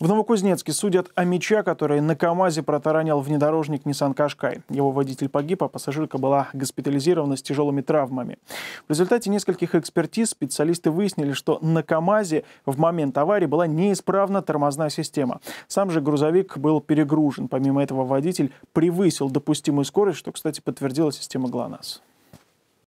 В Новокузнецке судят о Амича, который на КАМАЗе протаранил внедорожник Nissan Кашкай. Его водитель погиб, а пассажирка была госпитализирована с тяжелыми травмами. В результате нескольких экспертиз специалисты выяснили, что на КАМАЗе в момент аварии была неисправна тормозная система. Сам же грузовик был перегружен. Помимо этого водитель превысил допустимую скорость, что, кстати, подтвердила система ГЛОНАСС.